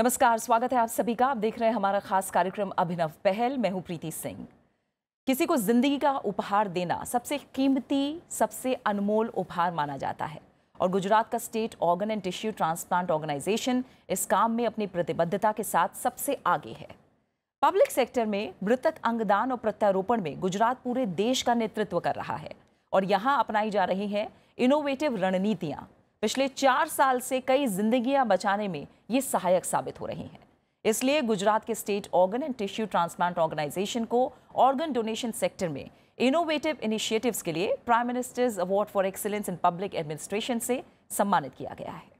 नमस्कार स्वागत है आप सभी का आप देख रहे हैं हमारा खास कार्यक्रम अभिनव पहल मैं हूं प्रीति सिंह किसी को जिंदगी का उपहार देना सबसे कीमती सबसे अनमोल उपहार माना जाता है और गुजरात का state organ and tissue transplant organisation इस काम में अपनी प्रतिबद्धता के साथ सबसे आगे है पब्लिक सेक्टर में मृतक अंगदान और प्रत्यारोपण में गुजरात पूरे देश का नेतृत्व कर रहा है और यहाँ अपनाई जा रही है इनोवेटिव रणनीतियाँ पिछले चार साल से कई जिंदगियां बचाने में ये सहायक साबित हो रही हैं इसलिए गुजरात के state organ and tissue transplant organisation को ऑर्गन डोनेशन सेक्टर में इनोवेटिव इनिशिएटिव्स के लिए prime minister's award for excellence in public administration से सम्मानित किया गया है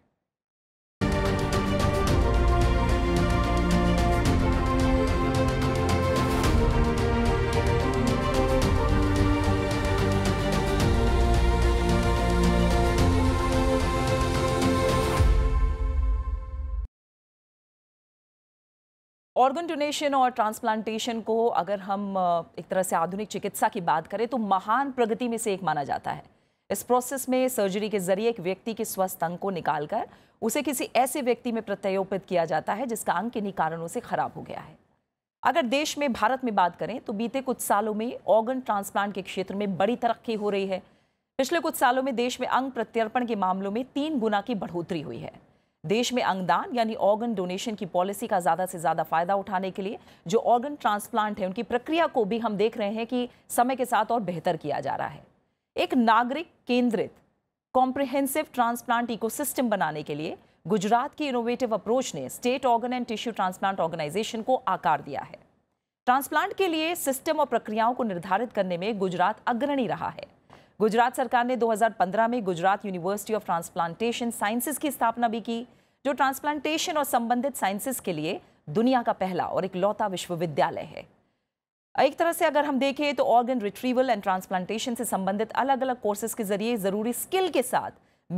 ऑर्गन डोनेशन और ट्रांसप्लांटेशन को अगर हम एक तरह से आधुनिक चिकित्सा की बात करें तो महान प्रगति में से एक माना जाता है इस प्रोसेस में सर्जरी के जरिए एक व्यक्ति के स्वस्थ अंग को निकालकर उसे किसी ऐसे व्यक्ति में प्रत्यारोपित किया जाता है जिसका अंग किन्हीं कारणों से खराब हो गया है अगर देश में भारत में बात करें तो बीते कुछ सालों में ऑर्गन ट्रांसप्लांट के क्षेत्र में बड़ी तरक्की हो रही है पिछले कुछ सालों में देश में अंग प्रत्यर्पण के मामलों में तीन गुना की बढ़ोतरी हुई है देश में अंगदान यानी ऑर्गन डोनेशन की पॉलिसी का ज़्यादा से ज़्यादा फ़ायदा उठाने के लिए जो ऑर्गन ट्रांसप्लांट है उनकी प्रक्रिया को भी हम देख रहे हैं कि समय के साथ और बेहतर किया जा रहा है एक नागरिक केंद्रित कॉम्प्रिहेंसिव ट्रांसप्लांट इकोसिस्टम बनाने के लिए गुजरात की इनोवेटिव अप्रोच ने state organ and tissue transplant organisation को आकार दिया है ट्रांसप्लांट के लिए सिस्टम और प्रक्रियाओं को निर्धारित करने में गुजरात अग्रणी रहा है गुजरात सरकार ने 2015 में Gujarat university of transplantation sciences की स्थापना भी की जो ट्रांसप्लांटेशन और संबंधित साइंसेज के लिए दुनिया का पहला और एक लौता विश्वविद्यालय है एक तरह से अगर हम देखें तो ऑर्गन रिट्रीवल एंड ट्रांसप्लांटेशन से संबंधित अलग अलग कोर्सेज के जरिए ज़रूरी स्किल के साथ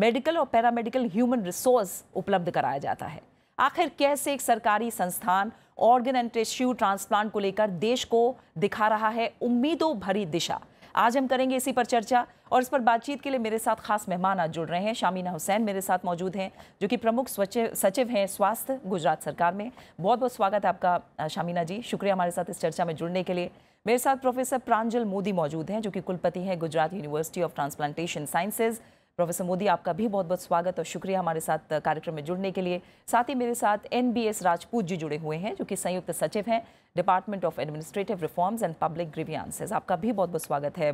मेडिकल और पैरामेडिकल ह्यूमन रिसोर्स उपलब्ध कराया जाता है आखिर कैसे एक सरकारी संस्थान ऑर्गन एंड टिश्यू ट्रांसप्लांट को लेकर देश को दिखा रहा है उम्मीदों भरी दिशा आज हम करेंगे इसी पर चर्चा और इस पर बातचीत के लिए मेरे साथ खास मेहमान आज जुड़ रहे हैं शामीना हुसैन मेरे साथ मौजूद हैं जो कि प्रमुख सचिव हैं स्वास्थ्य गुजरात सरकार में बहुत बहुत स्वागत है आपका शामीना जी शुक्रिया हमारे साथ इस चर्चा में जुड़ने के लिए मेरे साथ प्रोफेसर प्रांजल मोदी मौजूद हैं जो कि कुलपति हैं Gujarat university of transplantation sciences professor Modi आपका भी बहुत बहुत स्वागत और शुक्रिया हमारे साथ कार्यक्रम में जुड़ने के लिए साथ ही मेरे साथ N B S Rajput ji जुड़े हुए हैं जो कि संयुक्त सचिव हैं department of administrative reforms and public grievances आपका भी बहुत बहुत स्वागत है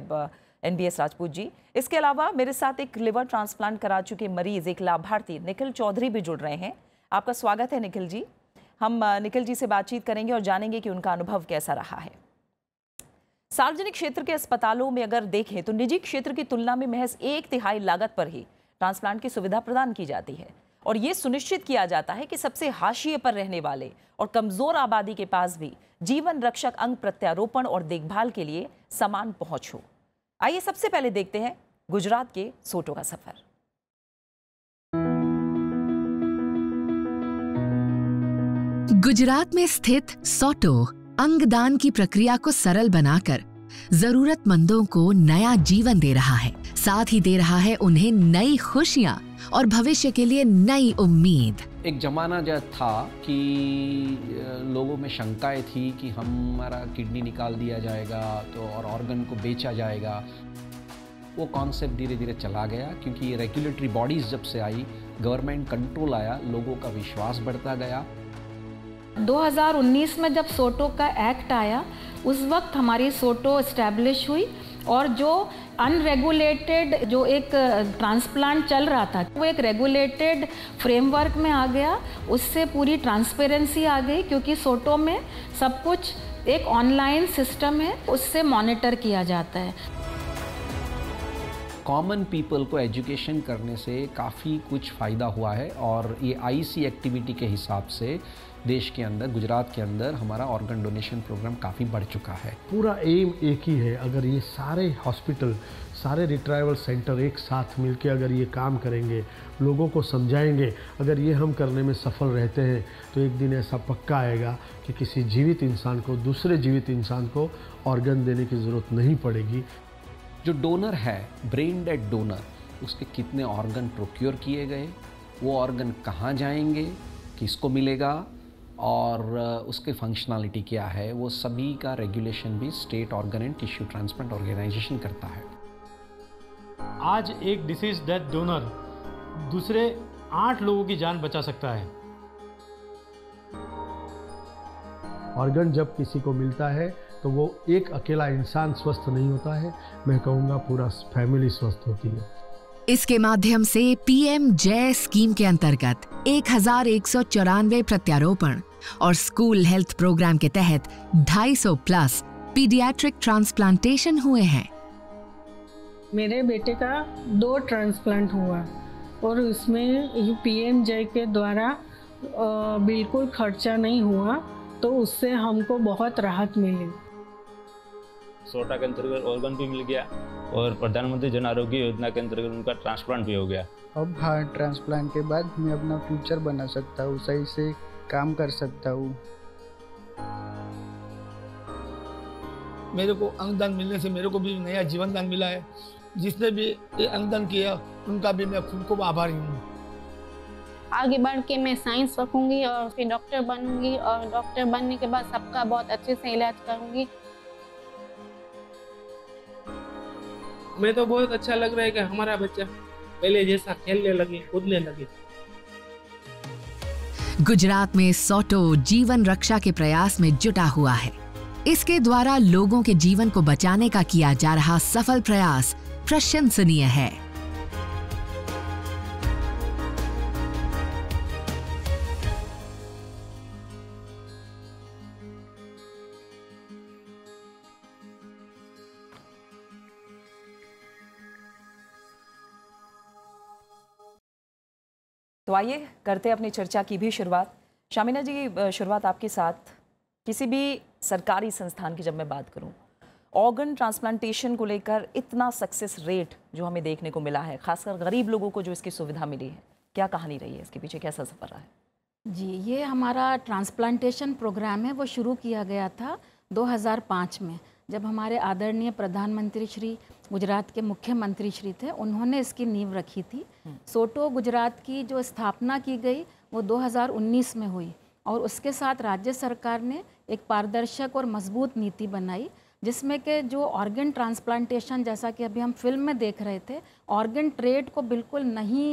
N B S Rajput ji इसके अलावा मेरे साथ एक लिवर ट्रांसप्लांट करा चुके मरीज एक लाभार्थी निखिल चौधरी भी जुड़ रहे हैं आपका स्वागत है निखिल जी हम निखिल जी से बातचीत करेंगे और जानेंगे कि उनका अनुभव कैसा रहा है सार्वजनिक क्षेत्र के अस्पतालों में अगर देखें तो निजी क्षेत्र की तुलना में महज एक तिहाई लागत पर ही ट्रांसप्लांट की सुविधा प्रदान की जाती है और ये सुनिश्चित किया जाता है कि सबसे हाशिए पर रहने वाले और कमज़ोर आबादी के पास भी जीवन रक्षक अंग प्रत्यारोपण और देखभाल के लिए समान पहुंच हो आइए सबसे पहले देखते हैं गुजरात के सोटो का सफ़र गुजरात में स्थित सोटो अंगदान की प्रक्रिया को सरल बनाकर जरूरतमंदों को नया जीवन दे रहा है साथ ही दे रहा है उन्हें नई खुशियाँ और भविष्य के लिए नई उम्मीद एक जमाना जो था कि लोगों में शंकाएं थी कि हमारा किडनी निकाल दिया जाएगा तो और ऑर्गन को बेचा जाएगा वो कॉन्सेप्ट धीरे धीरे चला गया क्योंकि रेगुलेटरी बॉडीज़ जब से आई गवर्नमेंट कंट्रोल आया लोगों का विश्वास बढ़ता गया 2019 में जब सोटो का एक्ट आया उस वक्त हमारी सोटो इस्टेब्लिश हुई और जो अनरेगुलेटेड जो एक ट्रांसप्लांट चल रहा था वो एक रेगुलेटेड फ्रेमवर्क में आ गया उससे पूरी ट्रांसपेरेंसी आ गई क्योंकि सोटो में सब कुछ एक ऑनलाइन सिस्टम है उससे मॉनिटर किया जाता है कॉमन पीपल को एजुकेशन करने से काफ़ी कुछ फ़ायदा हुआ है और ये आईसी एक्टिविटी के हिसाब से देश के अंदर गुजरात के अंदर हमारा ऑर्गन डोनेशन प्रोग्राम काफ़ी बढ़ चुका है पूरा एम एक ही है अगर ये सारे हॉस्पिटल सारे रिट्राइवल सेंटर एक साथ मिलकर अगर ये काम करेंगे लोगों को समझाएंगे अगर ये हम करने में सफल रहते हैं तो एक दिन ऐसा पक्का आएगा कि किसी जीवित इंसान को दूसरे जीवित इंसान को ऑर्गन देने की ज़रूरत नहीं पड़ेगी जो डोनर है ब्रेन डेड डोनर उसके कितने ऑर्गन प्रोक्योर किए गए वो ऑर्गन कहाँ जाएंगे किसको मिलेगा और उसकी फंक्शनलिटी क्या है वो सभी का रेगुलेशन भी state organ and tissue transplant organisation करता है आज एक डिसीज डेथ डोनर दूसरे आठ लोगों की जान बचा सकता है ऑर्गन जब किसी को मिलता है तो वो एक अकेला इंसान स्वस्थ नहीं होता है मैं कहूँगा पूरा फैमिली स्वस्थ होती है इसके माध्यम से पीएम जय स्कीम के अंतर्गत एक हजार एक सौ चौरानवे प्रत्यारोपण और स्कूल हेल्थ प्रोग्राम के तहत 250 प्लस पीडियाट्रिक ट्रांसप्लांटेशन हुए हैं मेरे बेटे का दो ट्रांसप्लांट हुआ और उसमें पीएम जय के द्वारा बिल्कुल खर्चा नहीं हुआ तो उससे हमको बहुत राहत मिली सोटा के अंतर्गत ऑर्गन भी मिल गया और प्रधानमंत्री जन आरोग्य योजना के अंतर्गत उनका ट्रांसप्लांट भी हो गया अब हार्ट ट्रांसप्लांट के बाद मैं अपना फ्यूचर बना सकता हूँ सही से काम कर सकता हूँ मेरे को अंगदान मिलने से मेरे को भी नया जीवन दान मिला है जिसने भी ये अंगदान किया उनका भी मैं खुद को आभारी हूँ आगे बढ़ के मैं साइंस रखूंगी और फिर डॉक्टर बनूंगी और डॉक्टर बनने के बाद सबका बहुत अच्छे से इलाज करूंगी हमें तो बहुत अच्छा लग रहा है कि हमारा बच्चा पहले जैसा खेलने लगे कूदने लगे गुजरात में सोटो जीवन रक्षा के प्रयास में जुटा हुआ है इसके द्वारा लोगों के जीवन को बचाने का किया जा रहा सफल प्रयास प्रशंसनीय है तो आइए करते हैं अपनी चर्चा की भी शुरुआत शामिना जी शुरुआत आपके साथ किसी भी सरकारी संस्थान की जब मैं बात करूं ऑर्गन ट्रांसप्लांटेशन को लेकर इतना सक्सेस रेट जो हमें देखने को मिला है खासकर गरीब लोगों को जो इसकी सुविधा मिली है क्या कहानी रही है इसके पीछे कैसा सफ़र रहा है जी ये हमारा ट्रांसप्लांटेशन प्रोग्राम है वो शुरू किया गया था 2005 में जब हमारे आदरणीय प्रधानमंत्री श्री गुजरात के मुख्यमंत्री श्री थे उन्होंने इसकी नींव रखी थी हम्म। सोटो गुजरात की जो स्थापना की गई वो 2019 में हुई और उसके साथ राज्य सरकार ने एक पारदर्शक और मजबूत नीति बनाई जिसमें कि जो ऑर्गन ट्रांसप्लांटेशन जैसा कि अभी हम फिल्म में देख रहे थे ऑर्गन ट्रेड को बिल्कुल नहीं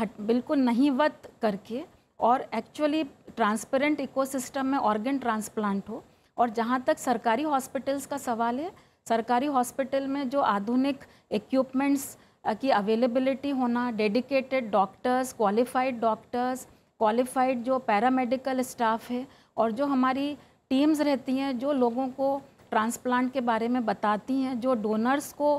हट बिल्कुल नहीं वत करके और एक्चुअली ट्रांसपेरेंट इकोसिस्टम में ऑर्गन ट्रांसप्लांट हो और जहाँ तक सरकारी हॉस्पिटल्स का सवाल है सरकारी हॉस्पिटल में जो आधुनिक इक्विपमेंट्स की अवेलेबिलिटी होना dedicated doctors qualified doctors qualified जो पैरामेडिकल स्टाफ है और जो हमारी टीम्स रहती हैं जो लोगों को ट्रांसप्लांट के बारे में बताती हैं जो डोनर्स को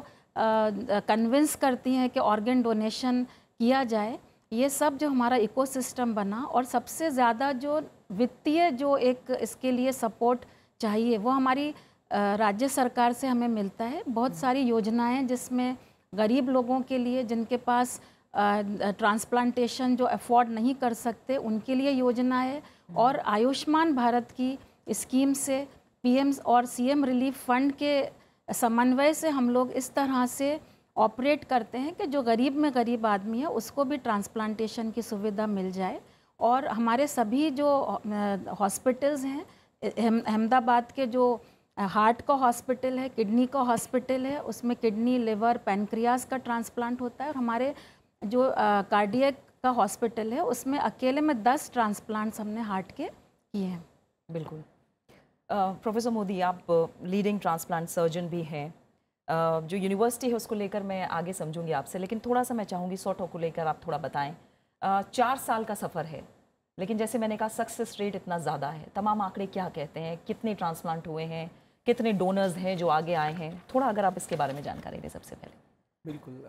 कन्विंस करती हैं कि ऑर्गेन डोनेशन किया जाए ये सब जो हमारा इकोसिस्टम बना और सबसे ज़्यादा जो वित्तीय जो एक इसके लिए सपोर्ट चाहिए वो हमारी राज्य सरकार से हमें मिलता है बहुत सारी योजनाएं जिसमें गरीब लोगों के लिए जिनके पास ट्रांसप्लांटेशन जो अफोर्ड नहीं कर सकते उनके लिए योजना है और आयुष्मान भारत की स्कीम से पीएम और सीएम रिलीफ फंड के समन्वय से हम लोग इस तरह से ऑपरेट करते हैं कि जो गरीब में गरीब आदमी है उसको भी ट्रांसप्लांटेशन की सुविधा मिल जाए और हमारे सभी जो हॉस्पिटल्स हैं अहमदाबाद के जो हार्ट का हॉस्पिटल है किडनी का हॉस्पिटल है उसमें किडनी लिवर पेनक्रियाज का ट्रांसप्लांट होता है और हमारे जो कार्डियक का हॉस्पिटल है उसमें अकेले में दस ट्रांसप्लांट्स हमने हार्ट के किए हैं बिल्कुल प्रोफेसर मोदी आप लीडिंग ट्रांसप्लांट सर्जन भी हैं जो यूनिवर्सिटी है उसको लेकर मैं आगे समझूंगी आपसे लेकिन थोड़ा सा मैं चाहूँगी सोटो को लेकर आप थोड़ा बताएं चार साल का सफ़र है लेकिन जैसे मैंने कहा सक्सेस रेट इतना ज़्यादा है तमाम आंकड़े क्या कहते हैं कितने ट्रांसप्लांट हुए हैं कितने डोनर्स हैं जो आगे आए हैं थोड़ा अगर आप इसके बारे में जानकारी दें सबसे पहले बिल्कुल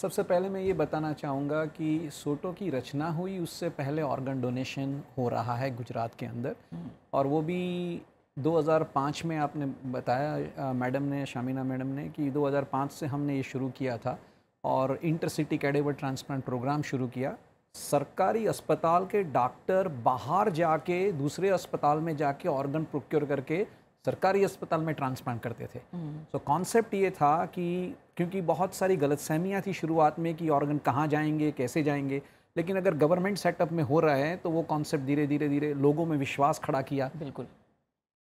सबसे पहले मैं ये बताना चाहूँगा कि सोटो की रचना हुई उससे पहले ऑर्गन डोनेशन हो रहा है गुजरात के अंदर हम्म। और वो भी 2005 में आपने बताया मैडम ने शामिना मैडम ने कि 2005 से हमने ये शुरू किया था और इंटरसिटी कैडेवर ट्रांसप्लांट प्रोग्राम शुरू किया सरकारी अस्पताल के डॉक्टर बाहर जाके दूसरे अस्पताल में जाके ऑर्गन प्रोक्योर करके सरकारी अस्पताल में ट्रांसप्लांट करते थे सो हम्म। so, कॉन्सेप्ट ये था कि क्योंकि बहुत सारी गलत सहमियाँ थी शुरुआत में कि ऑर्गन कहाँ जाएंगे कैसे जाएंगे लेकिन अगर गवर्नमेंट सेटअप में हो रहा है तो वो कॉन्सेप्ट धीरे धीरे धीरे लोगों में विश्वास खड़ा किया बिल्कुल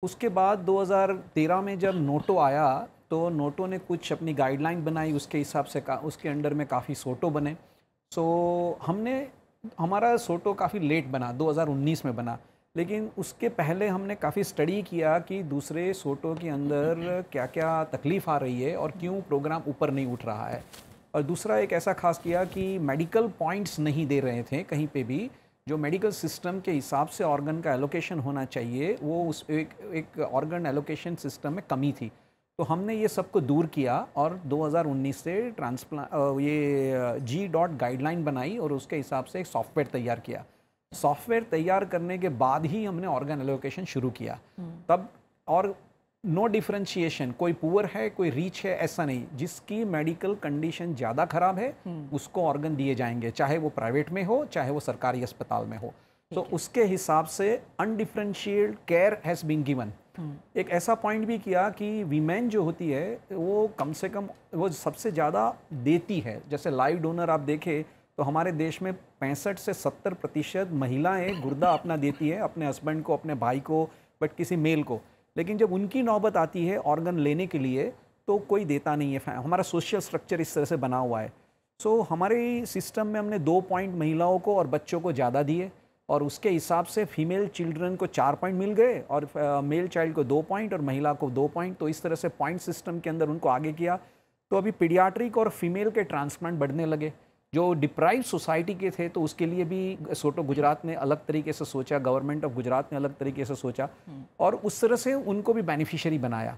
उसके बाद 2013 में जब नोटो आया तो नोटो ने कुछ अपनी गाइडलाइन बनाई उसके हिसाब से का, उसके अंडर में काफ़ी सोटो बने सो हमने हमारा सोटो काफ़ी लेट बना 2019 में बना लेकिन उसके पहले हमने काफ़ी स्टडी किया कि दूसरे सोटों के अंदर क्या क्या तकलीफ़ आ रही है और क्यों प्रोग्राम ऊपर नहीं उठ रहा है और दूसरा एक ऐसा खास किया कि मेडिकल पॉइंट्स नहीं दे रहे थे कहीं पे भी जो मेडिकल सिस्टम के हिसाब से ऑर्गन का एलोकेशन होना चाहिए वो उस एक एक ऑर्गन एलोकेशन सिस्टम में कमी थी तो हमने ये सबको दूर किया और 2019 से ट्रांसप्ला ये जी डॉट गाइडलाइन बनाई और उसके हिसाब से एक सॉफ्टवेयर तैयार किया सॉफ्टवेयर तैयार करने के बाद ही हमने ऑर्गन एलोकेशन शुरू किया हम्म। तब और नो डिफ्रेंशिएशन कोई पुअर है कोई रीच है ऐसा नहीं जिसकी मेडिकल कंडीशन ज़्यादा खराब है हम्म। उसको ऑर्गन दिए जाएंगे चाहे वो प्राइवेट में हो चाहे वो सरकारी अस्पताल में हो तो so, उसके हिसाब से undifferentiated care has been given एक ऐसा पॉइंट भी किया कि वीमेन जो होती है वो कम से कम वो सबसे ज़्यादा देती है जैसे लाइव डोनर आप देखें तो हमारे देश में पैंसठ से सत्तर प्रतिशत महिलाएँ गुर्दा अपना देती है अपने हस्बैंड को अपने भाई को बट किसी मेल को लेकिन जब उनकी नौबत आती है ऑर्गन लेने के लिए तो कोई देता नहीं है हमारा सोशल स्ट्रक्चर इस तरह से बना हुआ है सो so, हमारे सिस्टम में हमने दो पॉइंट महिलाओं को और बच्चों को ज़्यादा दिए और उसके हिसाब से फीमेल चिल्ड्रन को चार पॉइंट मिल गए और मेल चाइल्ड को दो पॉइंट और महिला को दो पॉइंट तो इस तरह से पॉइंट सिस्टम के अंदर उनको आगे किया तो अभी पीडियाट्रिक और फीमेल के ट्रांसप्लांट बढ़ने लगे जो डिप्राइव सोसाइटी के थे तो उसके लिए भी सोटो गुजरात ने अलग तरीके से सोचा गवर्नमेंट ऑफ गुजरात ने अलग तरीके से सोचा हम्म। और उस तरह से उनको भी बेनिफिशियरी बनाया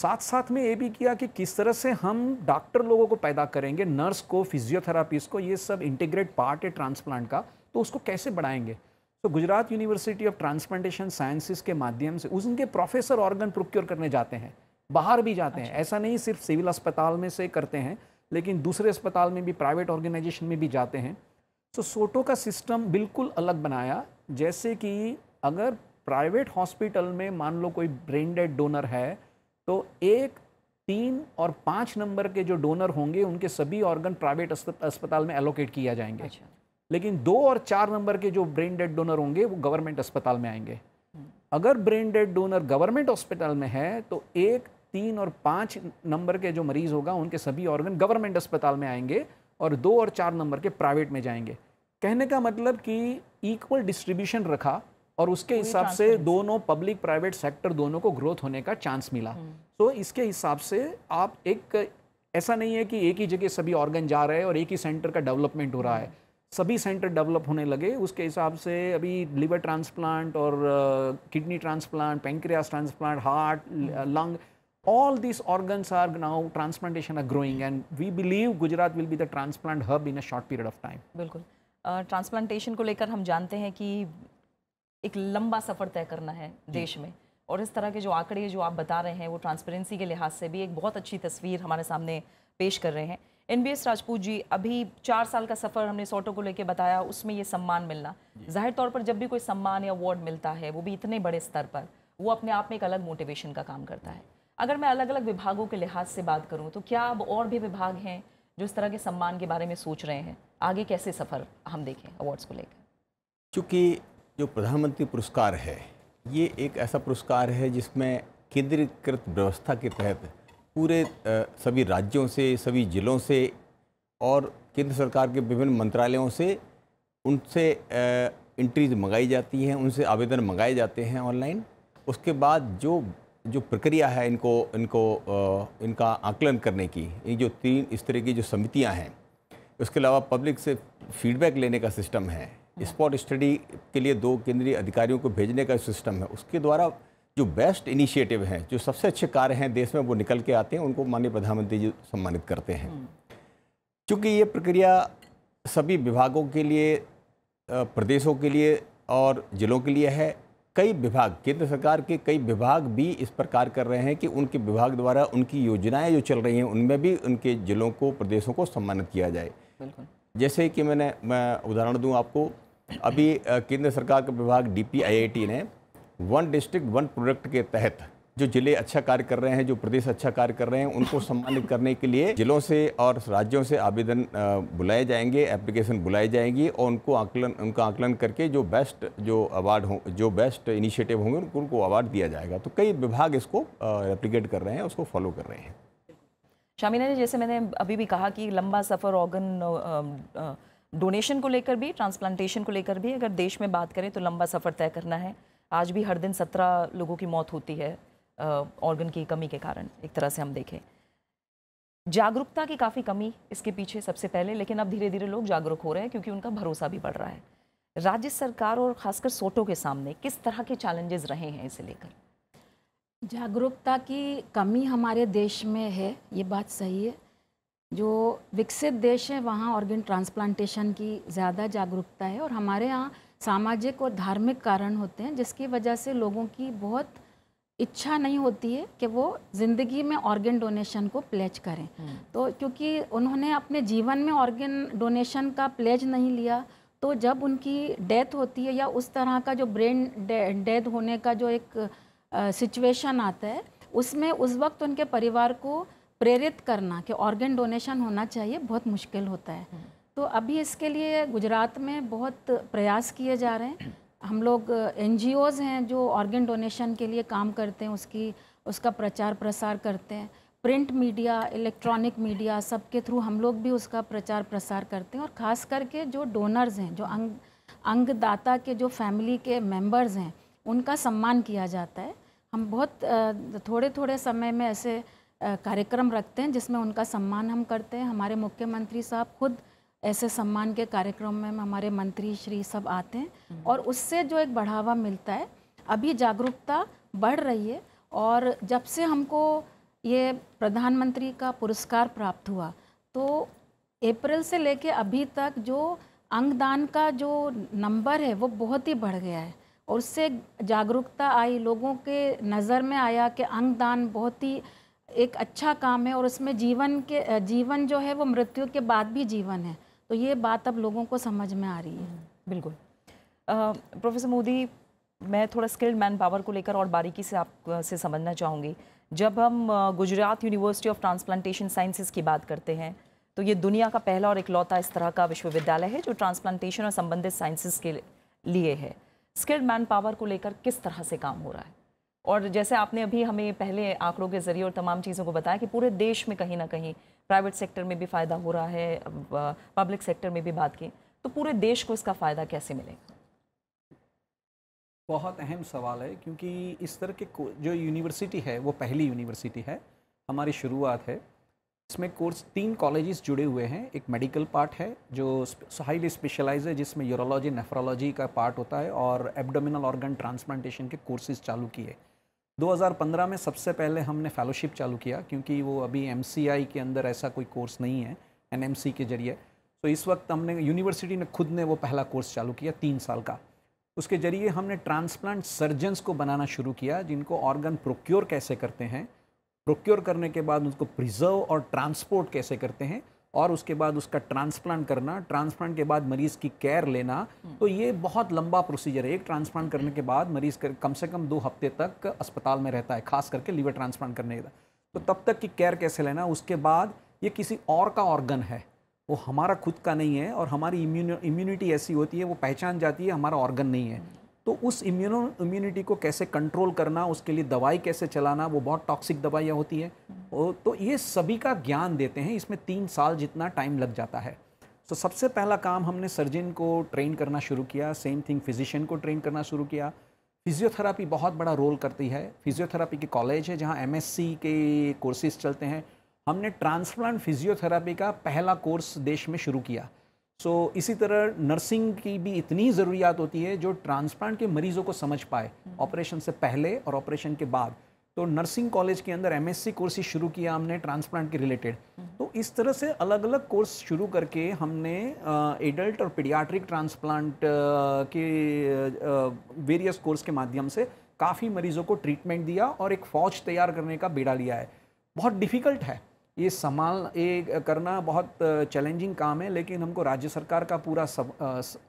साथ साथ में ये भी किया कि किस तरह से हम डॉक्टर लोगों को पैदा करेंगे नर्स को फिजियोथेरापिस्ट को ये सब इंटीग्रेट पार्ट है ट्रांसप्लांट का तो उसको कैसे बढ़ाएंगे तो Gujarat university of transplantation sciences के माध्यम से उनके प्रोफेसर ऑर्गन प्रोक्योर करने जाते हैं बाहर भी जाते अच्छा। हैं ऐसा नहीं सिर्फ सिविल अस्पताल में से करते हैं लेकिन दूसरे अस्पताल में भी प्राइवेट ऑर्गेनाइजेशन में भी जाते हैं तो सोटो का सिस्टम बिल्कुल अलग बनाया जैसे कि अगर प्राइवेट हॉस्पिटल में मान लो कोई ब्रेन डेड डोनर है तो एक तीन और पाँच नंबर के जो डोनर होंगे उनके सभी ऑर्गन प्राइवेट अस्पताल में एलोकेट किया जाएंगे अच्छा। लेकिन दो और चार नंबर के जो ब्रेन डेड डोनर होंगे वो गवर्नमेंट अस्पताल में आएंगे हम्म। अगर brain dead donor government hospital में है तो एक तीन और पाँच नंबर के जो मरीज़ होगा उनके सभी ऑर्गन गवर्नमेंट अस्पताल में आएंगे और दो और चार नंबर के प्राइवेट में जाएंगे कहने का मतलब कि इक्वल डिस्ट्रीब्यूशन रखा और उसके हिसाब से दोनों पब्लिक प्राइवेट सेक्टर दोनों को ग्रोथ होने का चांस मिला तो इसके हिसाब से आप एक ऐसा नहीं है कि एक ही जगह सभी ऑर्गन जा रहे हैं और एक ही सेंटर का डेवलपमेंट हो रहा है हम्म। सभी सेंटर डेवलप होने लगे उसके हिसाब से अभी लिवर ट्रांसप्लांट और kidney transplant pancreas transplant heart lung all these organs are now transplantation are growing and we believe Gujarat will be the transplant hub in a short period of time. बिल्कुल transplantation को लेकर हम जानते हैं कि एक लंबा सफ़र तय करना है देश में और इस तरह के जो आंकड़े जो आप बता रहे हैं वो ट्रांसपेरेंसी के लिहाज से भी एक बहुत अच्छी तस्वीर हमारे सामने पेश कर रहे हैं एन राजपूत जी अभी चार साल का सफ़र हमने सोटो को लेकर बताया उसमें ये सम्मान मिलना जाहिर तौर पर जब भी कोई सम्मान या अवार्ड मिलता है वो भी इतने बड़े स्तर पर वो अपने आप में एक अलग मोटिवेशन का काम करता है अगर मैं अलग अलग विभागों के लिहाज से बात करूँ तो क्या अब और भी विभाग हैं जो इस तरह के सम्मान के बारे में सोच रहे हैं आगे कैसे सफ़र हम देखें अवार्ड्स को लेकर चूँकि जो प्रधानमंत्री पुरस्कार है ये एक ऐसा पुरस्कार है जिसमें केंद्रीकृत व्यवस्था के तहत पूरे सभी राज्यों से सभी ज़िलों से और केंद्र सरकार के विभिन्न मंत्रालयों से उनसे इंट्रीज मंगाई जाती हैं उनसे आवेदन मंगाए जाते हैं ऑनलाइन उसके बाद जो जो प्रक्रिया है इनको इनको इनका आकलन करने की ये जो तीन इस तरह की जो समितियां हैं उसके अलावा पब्लिक से फीडबैक लेने का सिस्टम है स्पॉट स्टडी के लिए दो केंद्रीय अधिकारियों को भेजने का सिस्टम है उसके द्वारा जो बेस्ट इनिशिएटिव हैं जो सबसे अच्छे कार्य हैं देश में वो निकल के आते हैं उनको माननीय प्रधानमंत्री जी सम्मानित करते हैं हम्म। चूँकि ये प्रक्रिया सभी विभागों के लिए प्रदेशों के लिए और ज़िलों के लिए है कई विभाग केंद्र सरकार के कई विभाग भी इस पर कार्य कर रहे हैं कि उनके विभाग द्वारा उनकी योजनाएं जो चल रही हैं उनमें भी उनके जिलों को प्रदेशों को सम्मानित किया जाए जैसे कि मैंने मैं उदाहरण दूं आपको अभी केंद्र सरकार का विभाग डी ने वन डिस्ट्रिक्ट वन प्रोडक्ट के तहत जो जिले अच्छा कार्य कर रहे हैं जो प्रदेश अच्छा कार्य कर रहे हैं उनको सम्मानित करने के लिए जिलों से और राज्यों से आवेदन बुलाए जाएंगे एप्लीकेशन बुलाई जाएंगी और उनको आकलन उनका आकलन करके जो बेस्ट जो अवार्ड हो जो बेस्ट इनिशिएटिव होंगे उनको उनको अवार्ड दिया जाएगा तो कई विभाग इसको एप्लीकेट कर रहे हैं उसको फॉलो कर रहे हैं शामिना जी जैसे मैंने अभी भी कहा कि लंबा सफ़र ऑर्गन डोनेशन को लेकर भी ट्रांसप्लांटेशन को लेकर भी अगर देश में बात करें तो लंबा सफ़र तय करना है आज भी हर दिन सत्रह लोगों की मौत होती है ऑर्गन की कमी के कारण एक तरह से हम देखें जागरूकता की काफ़ी कमी इसके पीछे सबसे पहले लेकिन अब धीरे धीरे लोग जागरूक हो रहे हैं क्योंकि उनका भरोसा भी बढ़ रहा है राज्य सरकार और खासकर सोटो के सामने किस तरह के चैलेंजेस रहे हैं इसे लेकर जागरूकता की कमी हमारे देश में है ये बात सही है जो विकसित देश है वहाँ ऑर्गन ट्रांसप्लांटेशन की ज़्यादा जागरूकता है और हमारे यहाँ सामाजिक और धार्मिक कारण होते हैं जिसकी वजह से लोगों की बहुत इच्छा नहीं होती है कि वो ज़िंदगी में ऑर्गेन डोनेशन को प्लेज करें हम्म। तो क्योंकि उन्होंने अपने जीवन में ऑर्गेन डोनेशन का प्लेज नहीं लिया तो जब उनकी डेथ होती है या उस तरह का जो ब्रेन डेथ होने का जो एक सिचुएशन आता है उसमें उस वक्त उनके परिवार को प्रेरित करना कि ऑर्गेन डोनेशन होना चाहिए बहुत मुश्किल होता है हम्म। तो अभी इसके लिए गुजरात में बहुत प्रयास किए जा रहे हैं हम लोग एन हैं जो ऑर्गेन डोनेशन के लिए काम करते हैं उसकी उसका प्रचार प्रसार करते हैं प्रिंट मीडिया इलेक्ट्रॉनिक मीडिया सबके थ्रू हम लोग भी उसका प्रचार प्रसार करते हैं और ख़ास करके जो डोनर्स हैं जो अंग अंगदाता के जो फैमिली के मेंबर्स हैं उनका सम्मान किया जाता है हम बहुत थोड़े थोड़े समय में ऐसे कार्यक्रम रखते हैं जिसमें उनका सम्मान हम करते हैं हमारे मुख्यमंत्री साहब खुद ऐसे सम्मान के कार्यक्रम में हमारे मंत्री श्री सब आते हैं हम्म। और उससे जो एक बढ़ावा मिलता है अभी जागरूकता बढ़ रही है और जब से हमको ये प्रधानमंत्री का पुरस्कार प्राप्त हुआ तो अप्रैल से लेके अभी तक जो अंगदान का जो नंबर है वो बहुत ही बढ़ गया है और उससे जागरूकता आई लोगों के नज़र में आया कि अंगदान बहुत ही एक अच्छा काम है और उसमें जीवन के जीवन जो है वो मृत्यु के बाद भी जीवन है तो ये बात अब लोगों को समझ में आ रही है बिल्कुल प्रोफेसर मोदी मैं थोड़ा स्किल्ड मैन पावर को लेकर और बारीकी से आप से समझना चाहूँगी जब हम Gujarat university of transplantation sciences की बात करते हैं तो ये दुनिया का पहला और इकलौता इस तरह का विश्वविद्यालय है जो ट्रांसप्लांटेशन और संबंधित साइंसेज के लिए है स्किल्ड मैन पावर को लेकर किस तरह से काम हो रहा है और जैसे आपने अभी हमें पहले आंकड़ों के जरिए और तमाम चीज़ों को बताया कि पूरे देश में कहीं ना कहीं प्राइवेट सेक्टर में भी फ़ायदा हो रहा है पब्लिक सेक्टर में भी बात की तो पूरे देश को इसका फ़ायदा कैसे मिलेगा बहुत अहम सवाल है क्योंकि इस तरह के जो यूनिवर्सिटी है वो पहली यूनिवर्सिटी है हमारी शुरुआत है इसमें कोर्स तीन कॉलेजेस जुड़े हुए हैं एक मेडिकल पार्ट है जो हाईली स्पेशलाइज है जिसमें यूरोलॉजी नेफ्रोलॉजी का पार्ट होता है और एब्डोमिनल ऑर्गन ट्रांसप्लांटेशन के कोर्सेज चालू किए 2015 में सबसे पहले हमने फेलोशिप चालू किया क्योंकि वो अभी एम के अंदर ऐसा कोई कोर्स नहीं है एन के जरिए तो इस वक्त हमने यूनिवर्सिटी ने खुद ने वो पहला कोर्स चालू किया तीन साल का उसके ज़रिए हमने ट्रांसप्लांट सर्जन्स को बनाना शुरू किया जिनको ऑर्गन प्रोक्योर कैसे करते हैं प्रोक्योर करने के बाद उनको प्रिजर्व और ट्रांसपोर्ट कैसे करते हैं और उसके बाद उसका ट्रांसप्लांट करना ट्रांसप्लांट के बाद मरीज़ की केयर लेना हम्म। तो ये बहुत लंबा प्रोसीजर है एक ट्रांसप्लांट करने के बाद मरीज़ कम से कम दो हफ्ते तक अस्पताल में रहता है खास करके लीवर ट्रांसप्लांट करने का तो तब तक की केयर कैसे लेना उसके बाद ये किसी और का ऑर्गन है वो हमारा खुद का नहीं है और हमारी इम्यूनिटी ऐसी होती है वो पहचान जाती है हमारा ऑर्गन नहीं है तो उस इम्यूनो इम्यूनिटी को कैसे कंट्रोल करना उसके लिए दवाई कैसे चलाना वो बहुत टॉक्सिक दवाइयाँ होती है तो ये सभी का ज्ञान देते हैं इसमें तीन साल जितना टाइम लग जाता है तो सबसे पहला काम हमने सर्जन को ट्रेन करना शुरू किया सेम थिंग फिजिशियन को ट्रेन करना शुरू किया फिजियोथेरापी बहुत बड़ा रोल करती है फिजियोथेरापी के कॉलेज है जहाँ एमएससी के कोर्सेज चलते हैं हमने ट्रांसप्लांट फिजियोथेरापी का पहला कोर्स देश में शुरू किया सो so, इसी तरह नर्सिंग की भी इतनी ज़रूरियात होती है जो ट्रांसप्लांट के मरीज़ों को समझ पाए ऑपरेशन हम्म। से पहले और ऑपरेशन के बाद तो नर्सिंग कॉलेज के अंदर एम कोर्स ही शुरू किया हमने ट्रांसप्लांट के रिलेटेड हम्म। तो इस तरह से अलग अलग कोर्स शुरू करके हमने एडल्ट और पीडियाट्रिक ट्रांसप्लांट के वेरियस कोर्स के माध्यम से काफ़ी मरीज़ों को ट्रीटमेंट दिया और एक फ़ौज तैयार करने का बेड़ा लिया है बहुत डिफ़िकल्ट है ये संभाल ये करना बहुत चैलेंजिंग काम है लेकिन हमको राज्य सरकार का पूरा सब,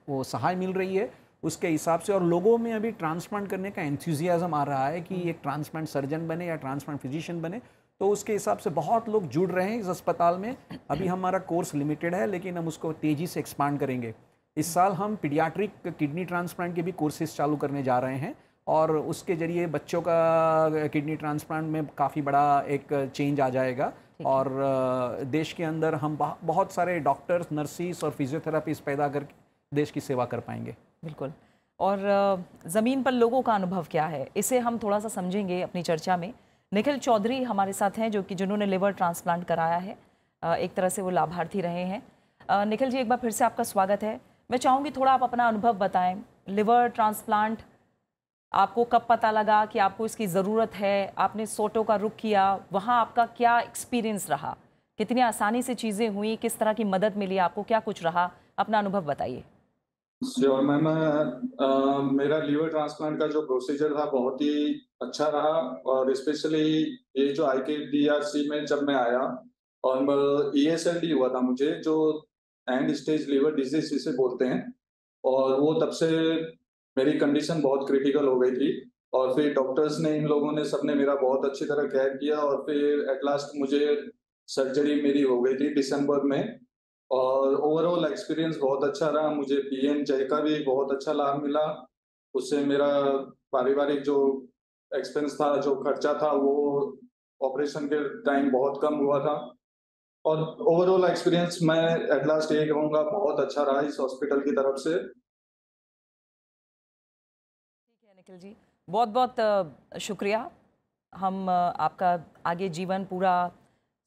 वो सहाय मिल रही है उसके हिसाब से और लोगों में अभी ट्रांसप्लांट करने का एंथ्यूजियाज़म आ रहा है कि एक ट्रांसप्लांट सर्जन बने या ट्रांसप्लांट फिजिशियन बने तो उसके हिसाब से बहुत लोग जुड़ रहे हैं इस अस्पताल में अभी हम्म। हमारा कोर्स लिमिटेड है लेकिन हम उसको तेज़ी से एक्सपांड करेंगे इस साल हम पीडियाट्रिक किडनी ट्रांसप्लांट के भी कोर्सेज चालू करने जा रहे हैं और उसके ज़रिए बच्चों का किडनी ट्रांसप्लांट में काफ़ी बड़ा एक चेंज आ जाएगा और देश के अंदर हम बहुत सारे डॉक्टर्स नर्सिस और फिजियोथेरापिस्ट पैदा करके देश की सेवा कर पाएंगे बिल्कुल और ज़मीन पर लोगों का अनुभव क्या है इसे हम थोड़ा सा समझेंगे अपनी चर्चा में निखिल चौधरी हमारे साथ हैं जो कि जिन्होंने लिवर ट्रांसप्लांट कराया है एक तरह से वो लाभार्थी रहे हैं निखिल जी एक बार फिर से आपका स्वागत है मैं चाहूँगी थोड़ा आप अपना अनुभव बताएं लिवर ट्रांसप्लांट आपको कब पता लगा कि आपको इसकी ज़रूरत है आपने सोटो का रुख किया वहाँ आपका क्या एक्सपीरियंस रहा कितनी आसानी से चीज़ें हुई किस तरह की मदद मिली आपको क्या कुछ रहा अपना अनुभव बताइए श्योर मैम मेरा लीवर ट्रांसप्लांट का जो प्रोसीजर था बहुत ही अच्छा रहा और स्पेशली ये जो आई के डी आर सी में जब मैं आया और ई एस एल डी हुआ था मुझे जो एंड स्टेज लीवर डिजीज जिसे बोलते हैं और वो तब से मेरी कंडीशन बहुत क्रिटिकल हो गई थी और फिर डॉक्टर्स ने इन लोगों ने सबने मेरा बहुत अच्छी तरह केयर किया और फिर एट लास्ट मुझे सर्जरी मेरी हो गई थी दिसंबर में और ओवरऑल एक्सपीरियंस बहुत अच्छा रहा मुझे पी एम जय का भी बहुत अच्छा लाभ मिला उससे मेरा पारिवारिक जो एक्सपेंस था जो खर्चा था वो ऑपरेशन के टाइम बहुत कम हुआ था और ओवरऑल एक्सपीरियंस मैं एट लास्ट ये कहूँगा बहुत अच्छा रहा इस हॉस्पिटल की तरफ से निखिल जी बहुत बहुत शुक्रिया हम आपका आगे जीवन पूरा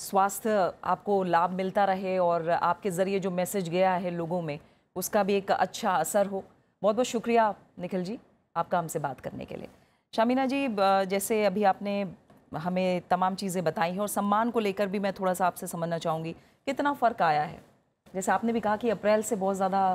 स्वास्थ्य आपको लाभ मिलता रहे और आपके ज़रिए जो मैसेज गया है लोगों में उसका भी एक अच्छा असर हो बहुत बहुत शुक्रिया निखिल जी आपका हमसे बात करने के लिए शामिना जी जैसे अभी आपने हमें तमाम चीज़ें बताई हैं और सम्मान को लेकर भी मैं थोड़ा सा आपसे समझना चाहूँगी कितना फ़र्क आया है जैसे आपने भी कहा कि अप्रैल से बहुत ज़्यादा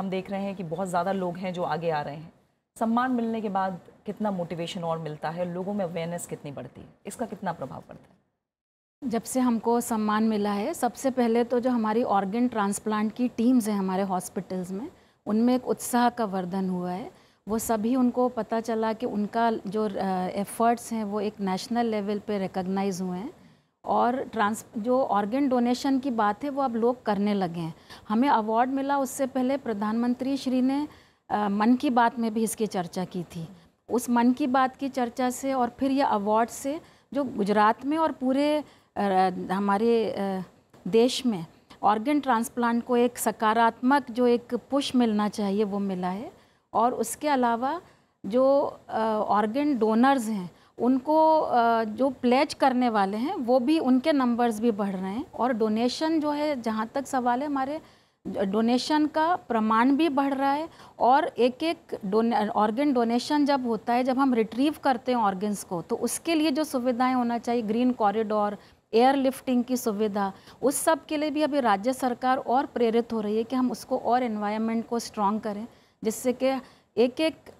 हम देख रहे हैं कि बहुत ज़्यादा लोग हैं जो आगे आ रहे हैं सम्मान मिलने के बाद कितना मोटिवेशन और मिलता है लोगों में अवेयरनेस कितनी बढ़ती है इसका कितना प्रभाव पड़ता है जब से हमको सम्मान मिला है सबसे पहले तो जो हमारी ऑर्गन ट्रांसप्लांट की टीम्स हैं हमारे हॉस्पिटल्स में उनमें एक उत्साह का वर्धन हुआ है वो सभी उनको पता चला कि उनका जो एफर्ट्स हैं वो एक नेशनल लेवल पे रिकग्नाइज हुए हैं और ट्रांस जो ऑर्गन डोनेशन की बात है वो अब लोग करने लगे हैं हमें अवार्ड मिला उससे पहले प्रधानमंत्री श्री ने आ, मन की बात में भी इसकी चर्चा की थी उस मन की बात की चर्चा से और फिर यह अवार्ड से जो गुजरात में और पूरे आ, हमारे आ, देश में ऑर्गन ट्रांसप्लांट को एक सकारात्मक जो एक पुश मिलना चाहिए वो मिला है और उसके अलावा जो ऑर्गन डोनर्स हैं उनको जो प्लेज करने वाले हैं वो भी उनके नंबर्स भी बढ़ रहे हैं और डोनेशन जो है जहाँ तक सवाल है हमारे डोनेशन का प्रमाण भी बढ़ रहा है और एक एक ऑर्गेन डोनेशन जब होता है जब हम रिट्रीव करते हैं ऑर्गन्स को तो उसके लिए जो सुविधाएं होना चाहिए ग्रीन कॉरिडोर एयर लिफ्टिंग की सुविधा उस सब के लिए भी अभी राज्य सरकार और प्रेरित हो रही है कि हम उसको और एनवायरनमेंट को स्ट्रॉन्ग करें जिससे कि एक एक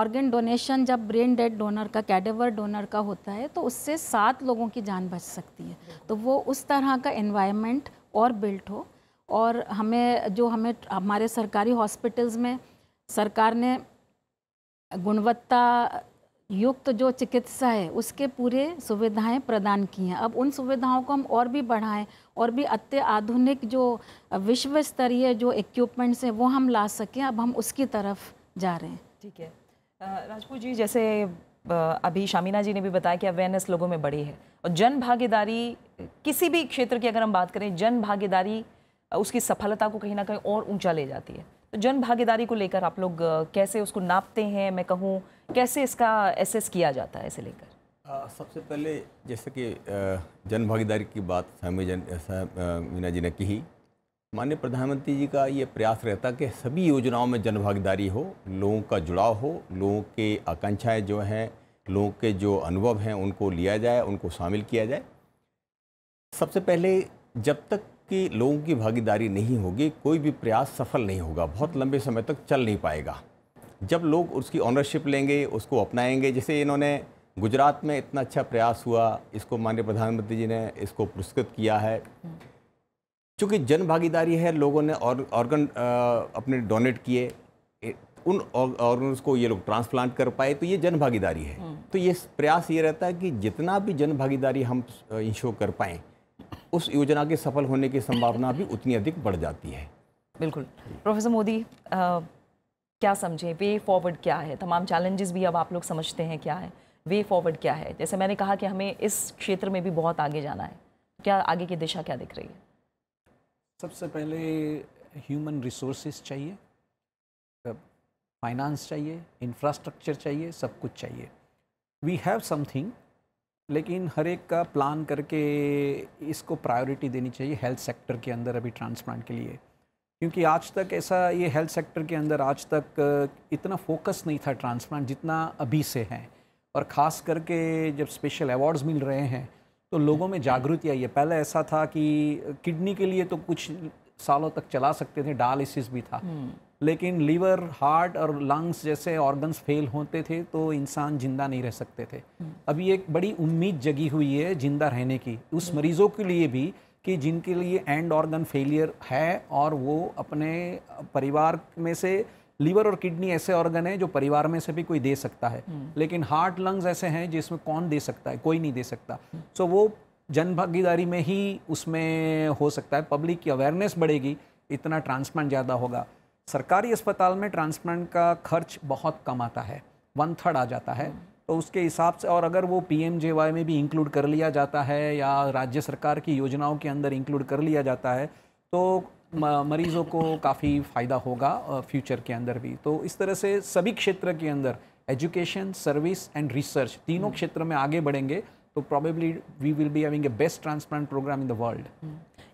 ऑर्गेन डोनेशन जब ब्रेन डेड डोनर का कैडेवर डोनर का होता है तो उससे सात लोगों की जान बच सकती है तो वो उस तरह का इन्वायरमेंट और बिल्ट हो और हमें जो हमें हमारे सरकारी हॉस्पिटल्स में सरकार ने गुणवत्ता युक्त जो चिकित्सा है उसके पूरे सुविधाएं प्रदान की हैं अब उन सुविधाओं को हम और भी बढ़ाएं और भी अत्याधुनिक जो विश्व स्तरीय जो इक्विपमेंट्स हैं वो हम ला सकें अब हम उसकी तरफ जा रहे हैं ठीक है राजपूत जी जैसे अभी शामीना जी ने भी बताया कि अवेयरनेस लोगों में बढ़ी है और जन भागीदारी किसी भी क्षेत्र की अगर हम बात करें जन भागीदारी उसकी सफलता को कहीं ना कहीं और ऊंचा ले जाती है तो जन भागीदारी को लेकर आप लोग कैसे उसको नापते हैं मैं कहूँ कैसे इसका एसेस किया जाता है इसे लेकर सबसे पहले जैसे कि जन भागीदारी की बात स्वामी जन मीना जी ने की माननीय प्रधानमंत्री जी का ये प्रयास रहता कि सभी योजनाओं में जन भागीदारी हो लोगों का जुड़ाव हो लोगों के आकांक्षाएँ जो हैं लोगों के जो अनुभव हैं उनको लिया जाए उनको शामिल किया जाए सबसे पहले जब तक कि लोगों की भागीदारी नहीं होगी कोई भी प्रयास सफल नहीं होगा बहुत लंबे समय तक चल नहीं पाएगा जब लोग उसकी ऑनरशिप लेंगे उसको अपनाएंगे जैसे इन्होंने गुजरात में इतना अच्छा प्रयास हुआ इसको माननीय प्रधानमंत्री जी ने इसको पुरस्कृत किया है चूँकि जन भागीदारी है लोगों ने ऑर्गन अपने डोनेट किए उन ऑर्गन्स को ये लोग ट्रांसप्लांट कर पाए तो ये जन भागीदारी है हम्म। तो ये प्रयास ये रहता है कि जितना भी जन भागीदारी हम इंश्योर कर पाएँ उस योजना के सफल होने की संभावना भी उतनी अधिक बढ़ जाती है बिल्कुल प्रोफेसर मोदी क्या समझें वे फॉरवर्ड क्या है तमाम चैलेंजेस भी अब आप लोग समझते हैं क्या है वे फॉरवर्ड क्या है जैसे मैंने कहा कि हमें इस क्षेत्र में भी बहुत आगे जाना है क्या आगे की दिशा क्या दिख रही है सबसे पहले ह्यूमन रिसोर्सेज चाहिए फाइनेंस चाहिए इंफ्रास्ट्रक्चर चाहिए सब कुछ चाहिए वी हैव समथिंग लेकिन हर एक का प्लान करके इसको प्रायोरिटी देनी चाहिए हेल्थ सेक्टर के अंदर अभी ट्रांसप्लांट के लिए क्योंकि आज तक ऐसा ये हेल्थ सेक्टर के अंदर आज तक इतना फोकस नहीं था ट्रांसप्लांट जितना अभी से है और ख़ास करके जब स्पेशल अवार्ड्स मिल रहे हैं तो लोगों में जागृति आई है पहले ऐसा था कि किडनी के लिए तो कुछ सालों तक चला सकते थे डायलिसिस भी था हम्म। लेकिन लीवर हार्ट और लंग्स जैसे ऑर्गन्स फेल होते थे तो इंसान ज़िंदा नहीं रह सकते थे हम्म। अभी एक बड़ी उम्मीद जगी हुई है ज़िंदा रहने की उस हम्म। मरीज़ों के लिए भी कि जिनके लिए एंड ऑर्गन फेलियर है और वो अपने परिवार में से लीवर और किडनी ऐसे ऑर्गन है जो परिवार में से भी कोई दे सकता है हम्म। लेकिन हार्ट लंग्स ऐसे हैं जिसमें कौन दे सकता है कोई नहीं दे सकता सो वो जन भागीदारी में ही उसमें हो सकता है पब्लिक की अवेयरनेस बढ़ेगी इतना ट्रांसप्लांट ज़्यादा होगा सरकारी अस्पताल में ट्रांसप्लांट का खर्च बहुत कम आता है वन थर्ड आ जाता है तो उसके हिसाब से और अगर वो पी में भी इंक्लूड कर लिया जाता है या राज्य सरकार की योजनाओं के अंदर इंक्लूड कर लिया जाता है तो मरीज़ों को काफ़ी फ़ायदा होगा फ्यूचर के अंदर भी तो इस तरह से सभी क्षेत्र के अंदर एजुकेशन सर्विस एंड रिसर्च तीनों हम्म। क्षेत्र में आगे बढ़ेंगे तो probably we will be having a best transplant programme in the world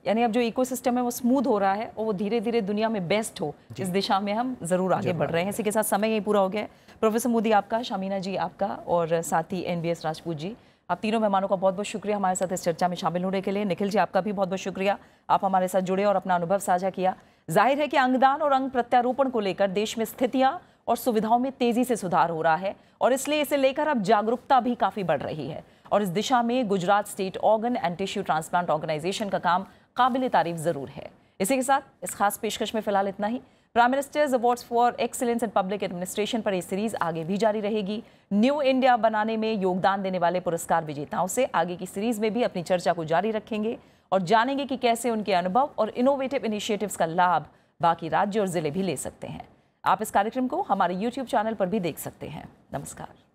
यानी अब जो इकोसिस्टम है वो स्मूथ हो रहा है और वो धीरे धीरे दुनिया में बेस्ट हो इस दिशा में हम ज़रूर आगे बढ़ रहे हैं इसी के साथ समय यही पूरा हो गया है प्रोफेसर मोदी आपका शामीना जी आपका और साथ ही एन राजपूत जी आप तीनों मेहमानों का बहुत बहुत शुक्रिया हमारे साथ इस चर्चा में शामिल होने के लिए निखिल जी आपका भी बहुत बहुत शुक्रिया आप हमारे साथ जुड़े और अपना अनुभव साझा किया जाहिर है कि अंगदान और अंग प्रत्यारोपण को लेकर देश में स्थितियाँ और सुविधाओं में तेज़ी से सुधार हो रहा है और इसलिए इसे लेकर अब जागरूकता भी काफ़ी बढ़ रही है और इस दिशा में Gujarat state organ and tissue transplant organisation का काम काबिल तारीफ ज़रूर है इसी के साथ इस खास पेशकश में फिलहाल इतना ही prime minister's awards for excellence in public administration पर ये सीरीज आगे भी जारी रहेगी न्यू इंडिया बनाने में योगदान देने वाले पुरस्कार विजेताओं से आगे की सीरीज में भी अपनी चर्चा को जारी रखेंगे और जानेंगे कि कैसे उनके अनुभव और इनोवेटिव इनिशिएटिव्स का लाभ बाकी राज्य और जिले भी ले सकते हैं आप इस कार्यक्रम को हमारे यूट्यूब चैनल पर भी देख सकते हैं नमस्कार